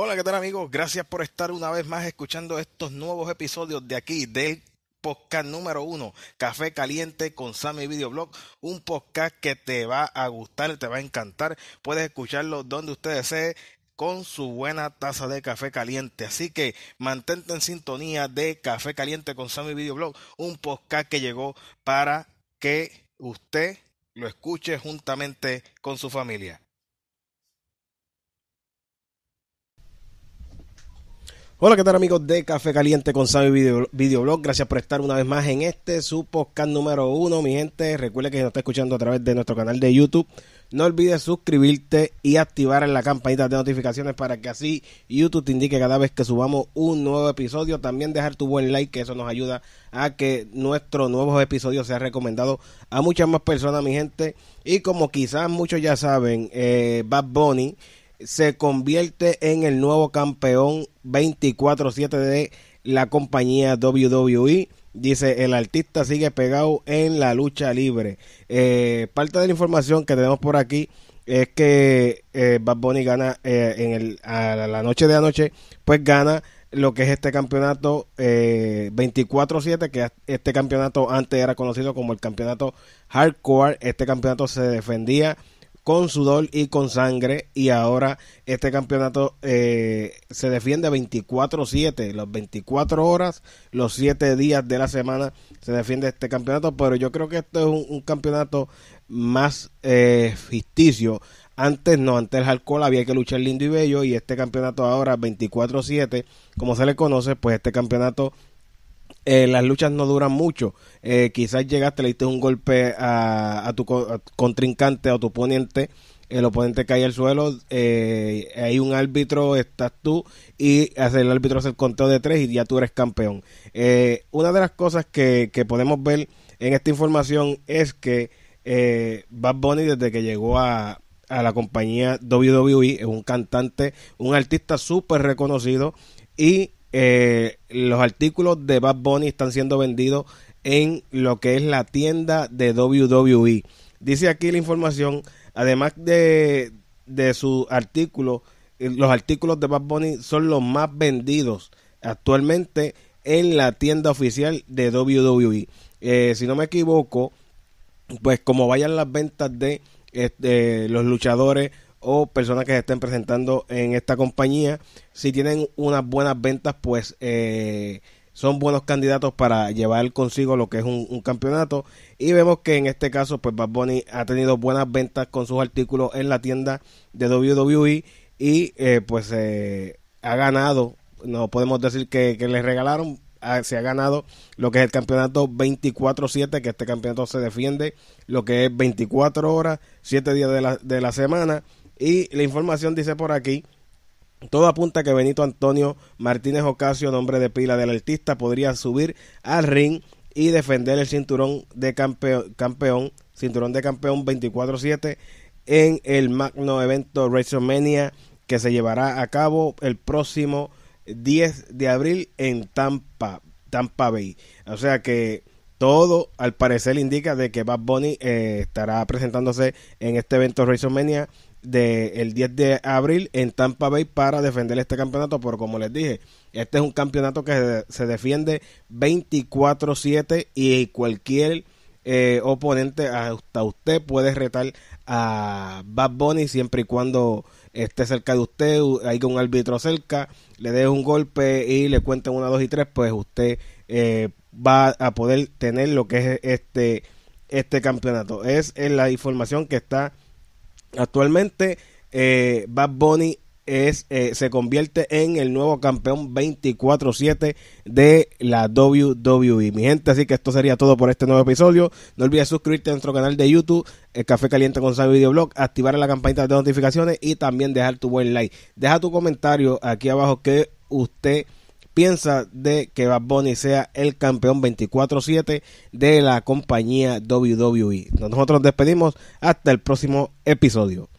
Hola, ¿qué tal amigos? Gracias por estar una vez más escuchando estos nuevos episodios de aquí del podcast número uno, Café Caliente con Sammy Videoblog, un podcast que te va a gustar, te va a encantar. Puedes escucharlo donde usted desee con su buena taza de café caliente. Así que mantente en sintonía de Café Caliente con Sammy Videoblog, un podcast que llegó para que usted lo escuche juntamente con su familia. Hola, ¿qué tal amigos de Café Caliente con Sammy Videoblog? Gracias por estar una vez más en este su podcast número uno, mi gente. Recuerda que nos está escuchando a través de nuestro canal de YouTube. No olvides suscribirte y activar la campanita de notificaciones para que así YouTube te indique cada vez que subamos un nuevo episodio. También dejar tu buen like, que eso nos ayuda a que nuestro nuevo episodio Sea recomendado a muchas más personas, mi gente. Y como quizás muchos ya saben, eh, Bad Bunny se convierte en el nuevo campeón 24-7 de la compañía WWE. Dice, el artista sigue pegado en la lucha libre. Eh, parte de la información que tenemos por aquí es que eh, Bad Bunny gana eh, en el, a la noche de anoche, pues gana lo que es este campeonato 24-7, eh, que este campeonato antes era conocido como el campeonato hardcore. Este campeonato se defendía con sudor y con sangre y ahora este campeonato eh, se defiende 24/7, las 24 horas, los 7 días de la semana se defiende este campeonato, pero yo creo que esto es un, campeonato más eh, ficticio. Antes no, antes el alcohol había que luchar lindo y bello y este campeonato ahora 24/7, como se le conoce, pues este campeonato eh, las luchas no duran mucho. Eh, quizás llegaste, le diste un golpe a, tu contrincante o tu oponente, el oponente cae al suelo, eh, hay un árbitro, estás tú, y hace, el árbitro hace el conteo de tres y ya tú eres campeón. una de las cosas que, que, podemos ver en esta información es que Bad Bunny, desde que llegó a, a la compañía WWE, es un cantante, un artista súper reconocido y eh, los artículos de Bad Bunny están siendo vendidos en lo que es la tienda de WWE. Dice aquí la información, además de, de su artículo, eh, los artículos de Bad Bunny son los más vendidos actualmente en la tienda oficial de WWE. Eh, si no me equivoco, pues como vayan las ventas de este, los luchadores o personas que se estén presentando en esta compañía. Si tienen unas buenas ventas, pues eh, son buenos candidatos para llevar consigo lo que es un, campeonato. Y vemos que en este caso, pues Bad Bunny ha tenido buenas ventas con sus artículos en la tienda de WWE y eh, pues eh, ha ganado. No podemos decir que, que le regalaron, se ha ganado lo que es el campeonato 24-7, que este campeonato se defiende lo que es 24 horas, 7 días de la, de la semana. Y la información dice por aquí. Todo apunta que Benito Antonio Martínez Ocasio, nombre de pila del artista, podría subir al ring y defender el cinturón de campeón, cinturón de campeón 24-7 en el magno evento WrestleMania que se llevará a cabo el próximo 10 de abril en Tampa, Tampa Bay. O sea que todo al parecer indica de que Bad Bunny eh, estará presentándose en este evento WrestleMania del 10 de abril en Tampa Bay para defender este campeonato, pero como les dije, este es un campeonato que se defiende 24-7 y cualquier eh, oponente, hasta usted puede retar a Bad Bunny siempre y cuando esté cerca de usted, hay un árbitro cerca, le dé un golpe y le cuenten una, dos y tres, pues usted eh, va a poder tener lo que es este, este campeonato. Es en la información que está Actualmente, eh, Bad Bunny es, eh, se convierte en el nuevo campeón 24-7 de la WWE. Mi gente, así que esto sería todo por este nuevo episodio. No olvides suscribirte a nuestro canal de YouTube, el Café Caliente con San Videoblog, activar la campanita de notificaciones y también dejar tu buen like. Deja tu comentario aquí abajo que usted piensa de que Bad Bunny sea el campeón 24-7 de la compañía WWE. Nosotros nos despedimos hasta el próximo episodio.